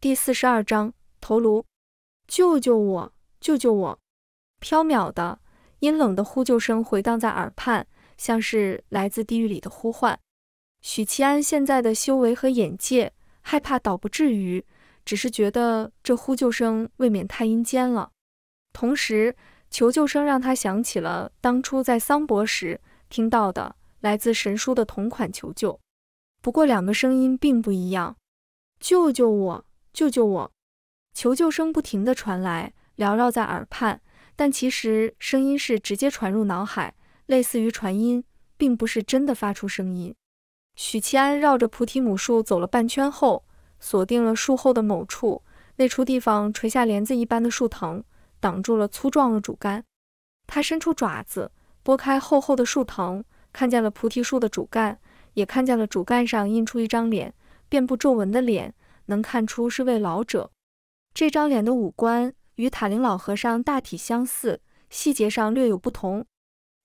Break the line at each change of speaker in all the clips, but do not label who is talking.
第四十二章头颅，救救我！救救我！飘渺的阴冷的呼救声回荡在耳畔，像是来自地狱里的呼唤。许七安现在的修为和眼界，害怕倒不至于，只是觉得这呼救声未免太阴间了。同时，求救声让他想起了当初在桑博时听到的来自神书的同款求救，不过两个声音并不一样。救救我！救救我！求救声不停地传来，缭绕在耳畔，但其实声音是直接传入脑海，类似于传音，并不是真的发出声音。许七安绕着菩提母树走了半圈后，锁定了树后的某处，那处地方垂下帘子一般的树藤，挡住了粗壮的主干。他伸出爪子，拨开厚厚的树藤，看见了菩提树的主干，也看见了主干上印出一张脸，遍布皱纹的脸。能看出是位老者，这张脸的五官与塔林老和尚大体相似，细节上略有不同。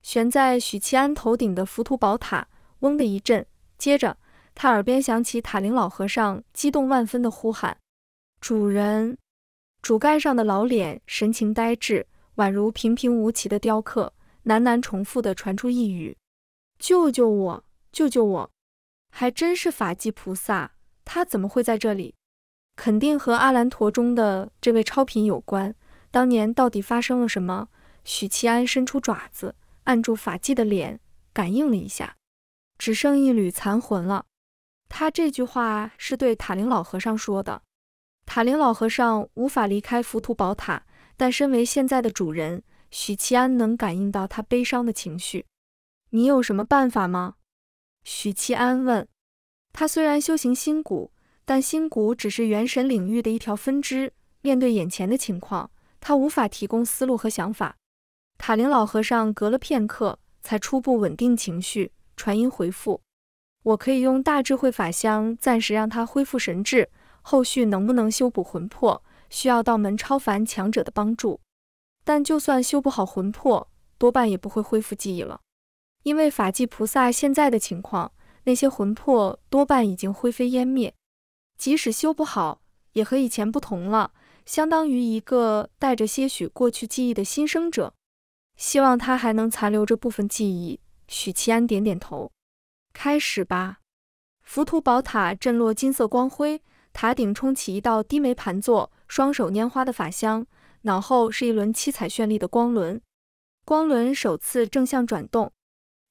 悬在许七安头顶的浮屠宝塔嗡的一震，接着他耳边响起塔林老和尚激动万分的呼喊：“主人！”主盖上的老脸神情呆滞，宛如平平无奇的雕刻，喃喃重复的传出一语：“救救我，救救我！”还真是法济菩萨。他怎么会在这里？肯定和阿兰陀中的这位超品有关。当年到底发生了什么？许七安伸出爪子按住法纪的脸，感应了一下，只剩一缕残魂了。他这句话是对塔灵老和尚说的。塔灵老和尚无法离开浮屠宝塔，但身为现在的主人，许七安能感应到他悲伤的情绪。你有什么办法吗？许七安问。他虽然修行心谷，但心谷只是元神领域的一条分支。面对眼前的情况，他无法提供思路和想法。塔林老和尚隔了片刻，才初步稳定情绪，传音回复：“我可以用大智慧法香暂时让他恢复神智，后续能不能修补魂魄，需要道门超凡强者的帮助。但就算修不好魂魄，多半也不会恢复记忆了，因为法纪菩萨现在的情况。”那些魂魄多半已经灰飞烟灭，即使修不好，也和以前不同了，相当于一个带着些许过去记忆的新生者。希望他还能残留着部分记忆。许其安点点头，开始吧。浮屠宝塔震落金色光辉，塔顶冲起一道低眉盘坐、双手拈花的法香，脑后是一轮七彩绚丽的光轮，光轮首次正向转动。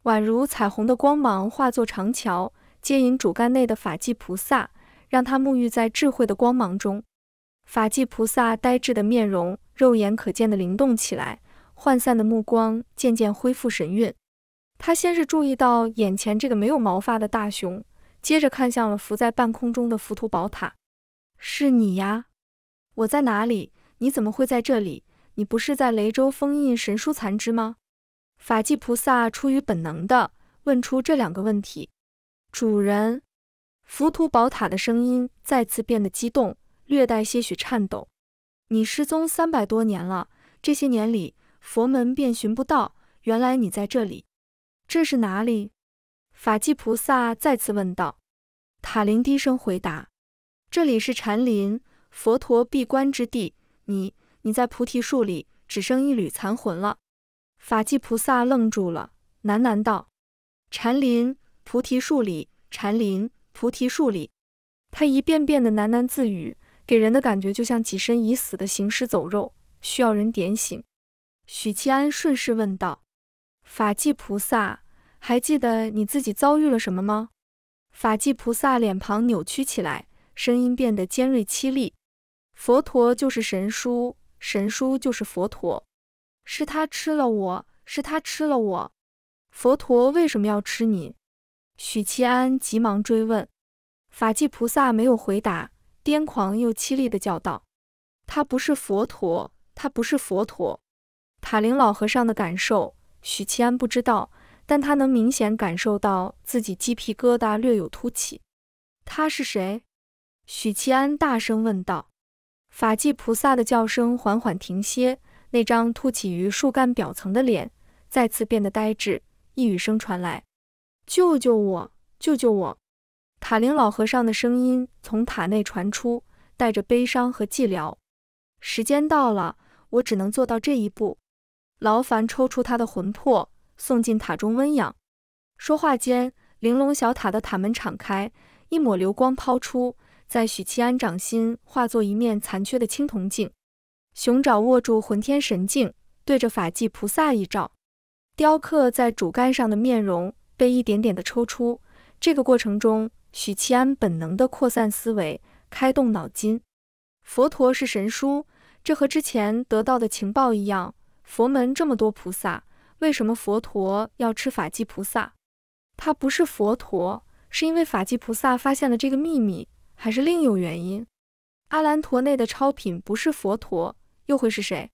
宛如彩虹的光芒化作长桥，接引主干内的法界菩萨，让他沐浴在智慧的光芒中。法界菩萨呆滞的面容，肉眼可见的灵动起来，涣散的目光渐渐恢复神韵。他先是注意到眼前这个没有毛发的大熊，接着看向了浮在半空中的浮屠宝塔。是你呀？我在哪里？你怎么会在这里？你不是在雷州封印神书残肢吗？法济菩萨出于本能的问出这两个问题：“主人，浮屠宝塔的声音再次变得激动，略带些许颤抖。你失踪三百多年了，这些年里佛门遍寻不到，原来你在这里。这是哪里？”法济菩萨再次问道。塔林低声回答：“这里是禅林，佛陀闭关之地。你，你在菩提树里，只剩一缕残魂了。”法济菩萨愣住了，喃喃道：“禅林菩提树里，禅林菩提树里。”他一遍遍的喃喃自语，给人的感觉就像几身已死的行尸走肉，需要人点醒。许七安顺势问道：“法济菩萨，还记得你自己遭遇了什么吗？”法济菩萨脸庞扭曲起来，声音变得尖锐凄厉：“佛陀就是神书，神书就是佛陀。”是他吃了我，是他吃了我。佛陀为什么要吃你？许七安急忙追问。法济菩萨没有回答，癫狂又凄厉的叫道：“他不是佛陀，他不是佛陀。”塔林老和尚的感受，许七安不知道，但他能明显感受到自己鸡皮疙瘩略有凸起。他是谁？许七安大声问道。法济菩萨的叫声缓缓停歇。那张凸起于树干表层的脸再次变得呆滞，一语声传来：“救救我，救救我！”塔林老和尚的声音从塔内传出，带着悲伤和寂寥。时间到了，我只能做到这一步。劳烦抽出他的魂魄，送进塔中温养。说话间，玲珑小塔的塔门敞开，一抹流光抛出，在许七安掌心化作一面残缺的青铜镜。熊爪握住混天神镜，对着法纪菩萨一照，雕刻在主干上的面容被一点点的抽出。这个过程中，许七安本能的扩散思维，开动脑筋。佛陀是神书，这和之前得到的情报一样。佛门这么多菩萨，为什么佛陀要吃法纪菩萨？他不是佛陀，是因为法纪菩萨发现了这个秘密，还是另有原因？阿兰陀内的超品不是佛陀。又会是谁？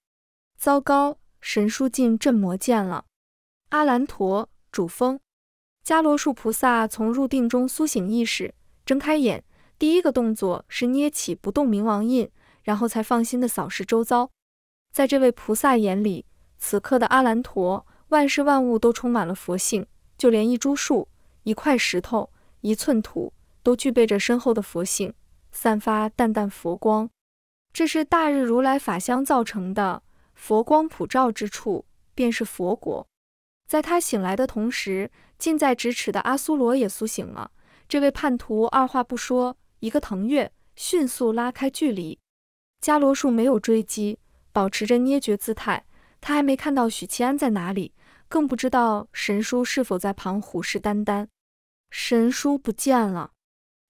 糟糕，神树进镇魔剑了！阿兰陀主峰，迦罗树菩萨从入定中苏醒意识，睁开眼，第一个动作是捏起不动明王印，然后才放心的扫视周遭。在这位菩萨眼里，此刻的阿兰陀，万事万物都充满了佛性，就连一株树、一块石头、一寸土，都具备着深厚的佛性，散发淡淡佛光。这是大日如来法相造成的佛光普照之处，便是佛国。在他醒来的同时，近在咫尺的阿苏罗也苏醒了。这位叛徒二话不说，一个腾跃，迅速拉开距离。伽罗树没有追击，保持着捏诀姿态。他还没看到许七安在哪里，更不知道神书是否在旁虎视眈眈。神书不见了。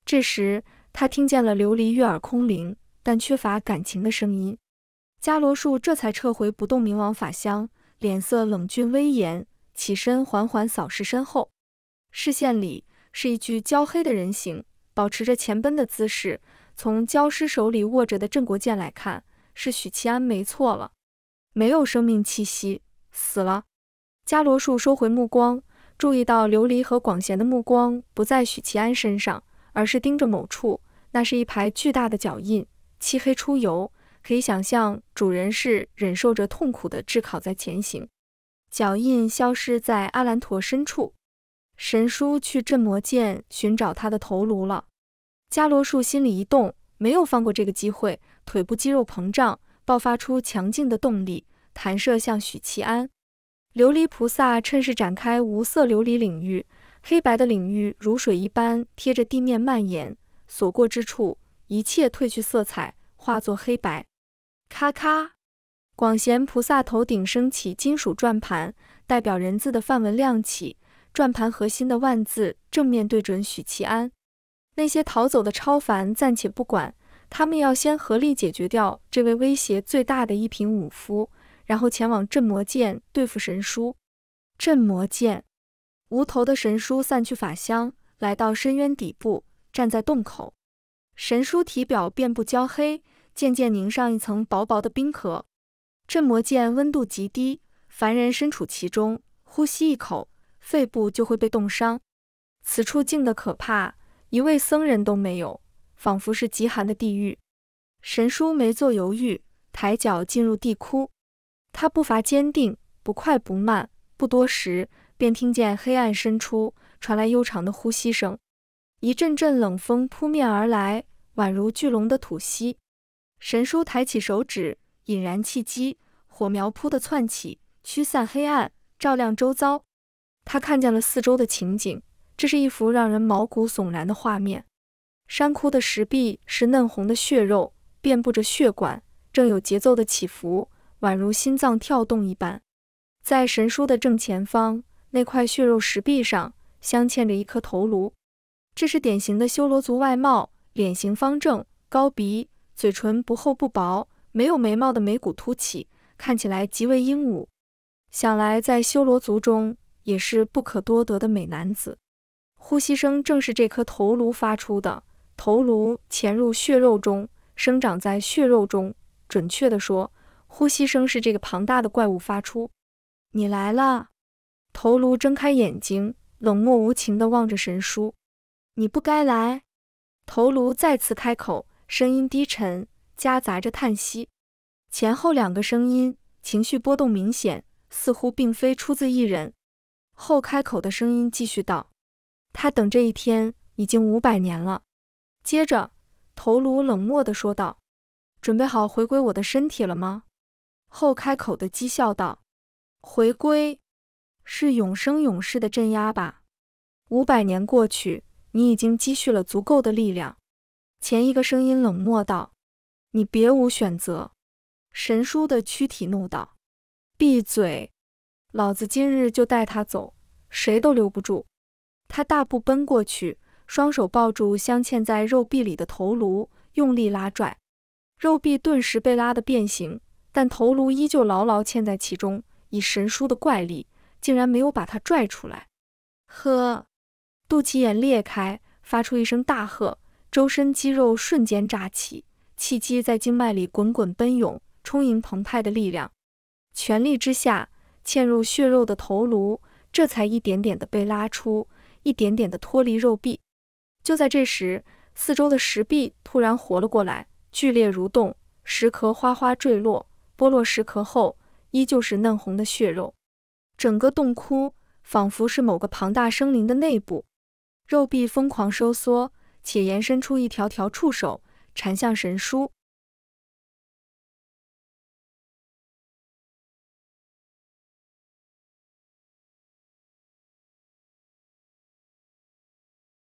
这时，他听见了琉璃月耳空灵。但缺乏感情的声音，伽罗树这才撤回不动明王法相，脸色冷峻威严，起身缓缓扫视身后，视线里是一具焦黑的人形，保持着前奔的姿势。从焦尸手里握着的镇国剑来看，是许其安没错了，没有生命气息，死了。伽罗树收回目光，注意到琉璃和广贤的目光不在许其安身上，而是盯着某处，那是一排巨大的脚印。漆黑出游，可以想象主人是忍受着痛苦的炙烤在前行，脚印消失在阿兰陀深处。神叔去镇魔剑寻找他的头颅了。伽罗树心里一动，没有放过这个机会，腿部肌肉膨胀，爆发出强劲的动力，弹射向许其安。琉璃菩萨趁势展开无色琉璃领域，黑白的领域如水一般贴着地面蔓延，所过之处。一切褪去色彩，化作黑白。咔咔，广贤菩萨头顶升起金属转盘，代表人字的梵文亮起，转盘核心的万字正面对准许其安。那些逃走的超凡暂且不管，他们要先合力解决掉这位威胁最大的一品武夫，然后前往镇魔剑对付神书。镇魔剑，无头的神书散去法相，来到深渊底部，站在洞口。神书体表遍布焦黑，渐渐凝上一层薄薄的冰壳。镇魔剑温度极低，凡人身处其中，呼吸一口，肺部就会被冻伤。此处静得可怕，一位僧人都没有，仿佛是极寒的地狱。神书没做犹豫，抬脚进入地窟，他步伐坚定，不快不慢。不多时，便听见黑暗深处传来悠长的呼吸声，一阵阵冷风扑面而来。宛如巨龙的吐息，神书抬起手指，引燃气机，火苗扑的窜起，驱散黑暗，照亮周遭。他看见了四周的情景，这是一幅让人毛骨悚然的画面。山窟的石壁是嫩红的血肉，遍布着血管，正有节奏的起伏，宛如心脏跳动一般。在神书的正前方，那块血肉石壁上镶嵌着一颗头颅，这是典型的修罗族外貌。脸型方正，高鼻，嘴唇不厚不薄，没有眉毛的眉骨凸起，看起来极为英武。想来在修罗族中也是不可多得的美男子。呼吸声正是这颗头颅发出的，头颅潜入血肉中，生长在血肉中。准确地说，呼吸声是这个庞大的怪物发出。你来了。头颅睁开眼睛，冷漠无情地望着神书。你不该来。头颅再次开口，声音低沉，夹杂着叹息。前后两个声音情绪波动明显，似乎并非出自一人。后开口的声音继续道：“他等这一天已经五百年了。”接着，头颅冷漠地说道：“准备好回归我的身体了吗？”后开口的讥笑道：“回归，是永生永世的镇压吧？五百年过去。”你已经积蓄了足够的力量，前一个声音冷漠道：“你别无选择。”神叔的躯体怒道：“闭嘴！老子今日就带他走，谁都留不住。”他大步奔过去，双手抱住镶嵌在肉壁里的头颅，用力拉拽，肉壁顿时被拉得变形，但头颅依旧牢牢嵌在其中。以神叔的怪力，竟然没有把他拽出来。呵。肚脐眼裂开，发出一声大喝，周身肌肉瞬间炸起，气机在经脉里滚滚奔涌，充盈澎湃的力量。全力之下，嵌入血肉的头颅这才一点点的被拉出，一点点的脱离肉壁。就在这时，四周的石壁突然活了过来，剧烈蠕动，石壳哗哗坠落。剥落石壳后，依旧是嫩红的血肉。整个洞窟仿佛是某个庞大生灵的内部。肉壁疯狂收缩，且延伸出一条条触手，缠向神书。